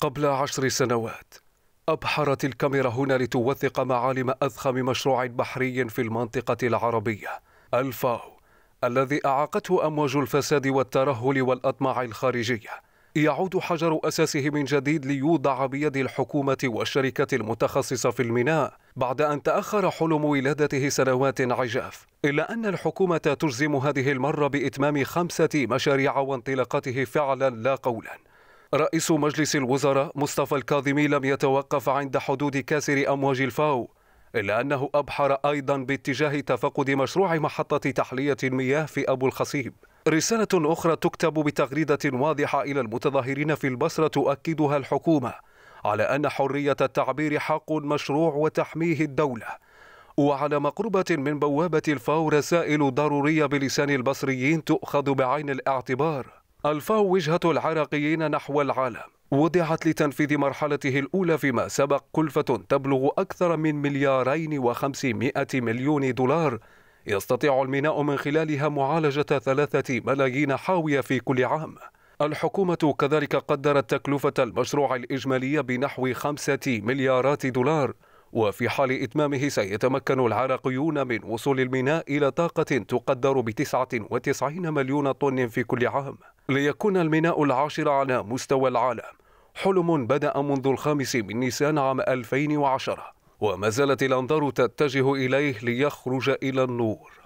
قبل عشر سنوات أبحرت الكاميرا هنا لتوثق معالم أضخم مشروع بحري في المنطقة العربية الفاو الذي أعاقته أمواج الفساد والترهل والأطماع الخارجية يعود حجر أساسه من جديد ليوضع بيد الحكومة والشركة المتخصصة في الميناء بعد أن تأخر حلم ولادته سنوات عجاف إلا أن الحكومة تجزم هذه المرة بإتمام خمسة مشاريع وانطلاقته فعلا لا قولا رئيس مجلس الوزراء مصطفى الكاظمي لم يتوقف عند حدود كاسر أمواج الفاو إلا أنه أبحر أيضا باتجاه تفقد مشروع محطة تحلية المياه في أبو الخصيب رسالة أخرى تكتب بتغريدة واضحة إلى المتظاهرين في البصرة تؤكدها الحكومة على أن حرية التعبير حق مشروع وتحميه الدولة وعلى مقربة من بوابة الفاو رسائل ضرورية بلسان البصريين تؤخذ بعين الاعتبار ألفه وجهة العراقيين نحو العالم وضعت لتنفيذ مرحلته الأولى فيما سبق كلفة تبلغ أكثر من مليارين وخمسمائة مليون دولار يستطيع الميناء من خلالها معالجة ثلاثة ملايين حاوية في كل عام الحكومة كذلك قدرت تكلفة المشروع الإجمالية بنحو خمسة مليارات دولار وفي حال إتمامه سيتمكن العراقيون من وصول الميناء إلى طاقة تقدر ب 99 مليون طن في كل عام ليكون الميناء العاشر على مستوى العالم حلم بدأ منذ الخامس من نيسان عام 2010 وما زالت الأنظار تتجه إليه ليخرج إلى النور